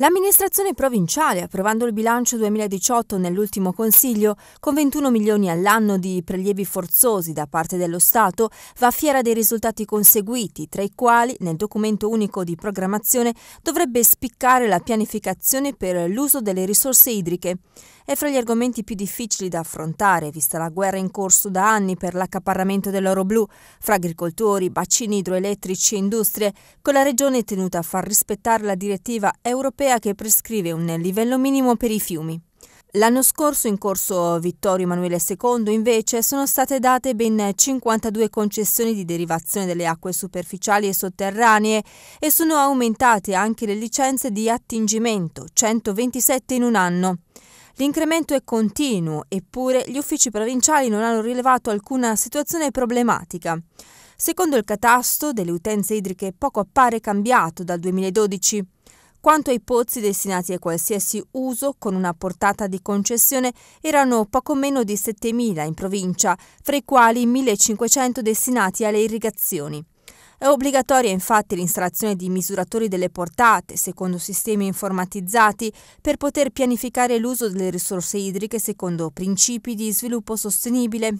L'amministrazione provinciale, approvando il bilancio 2018 nell'ultimo Consiglio, con 21 milioni all'anno di prelievi forzosi da parte dello Stato, va fiera dei risultati conseguiti, tra i quali, nel documento unico di programmazione, dovrebbe spiccare la pianificazione per l'uso delle risorse idriche è fra gli argomenti più difficili da affrontare, vista la guerra in corso da anni per l'accaparramento dell'oro blu fra agricoltori, bacini idroelettrici e industrie, con la Regione tenuta a far rispettare la direttiva europea che prescrive un livello minimo per i fiumi. L'anno scorso in corso Vittorio Emanuele II invece sono state date ben 52 concessioni di derivazione delle acque superficiali e sotterranee e sono aumentate anche le licenze di attingimento, 127 in un anno. L'incremento è continuo, eppure gli uffici provinciali non hanno rilevato alcuna situazione problematica. Secondo il catasto delle utenze idriche poco appare cambiato dal 2012. Quanto ai pozzi destinati a qualsiasi uso con una portata di concessione erano poco meno di 7.000 in provincia, fra i quali 1.500 destinati alle irrigazioni. È obbligatoria infatti l'installazione di misuratori delle portate, secondo sistemi informatizzati, per poter pianificare l'uso delle risorse idriche secondo principi di sviluppo sostenibile.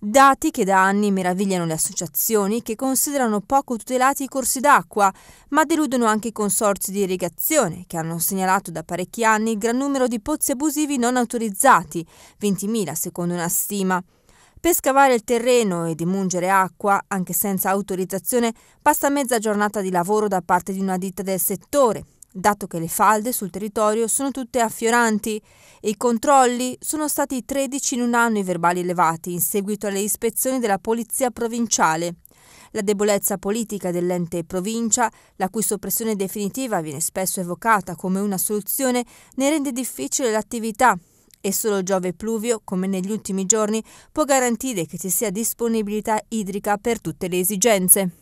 Dati che da anni meravigliano le associazioni che considerano poco tutelati i corsi d'acqua, ma deludono anche i consorzi di irrigazione che hanno segnalato da parecchi anni il gran numero di pozzi abusivi non autorizzati, 20.000 secondo una stima. Per scavare il terreno e dimungere acqua, anche senza autorizzazione, passa mezza giornata di lavoro da parte di una ditta del settore, dato che le falde sul territorio sono tutte affioranti e i controlli sono stati 13 in un anno i verbali elevati in seguito alle ispezioni della Polizia Provinciale. La debolezza politica dell'ente provincia, la cui soppressione definitiva viene spesso evocata come una soluzione, ne rende difficile l'attività e solo Giove Pluvio, come negli ultimi giorni, può garantire che ci sia disponibilità idrica per tutte le esigenze.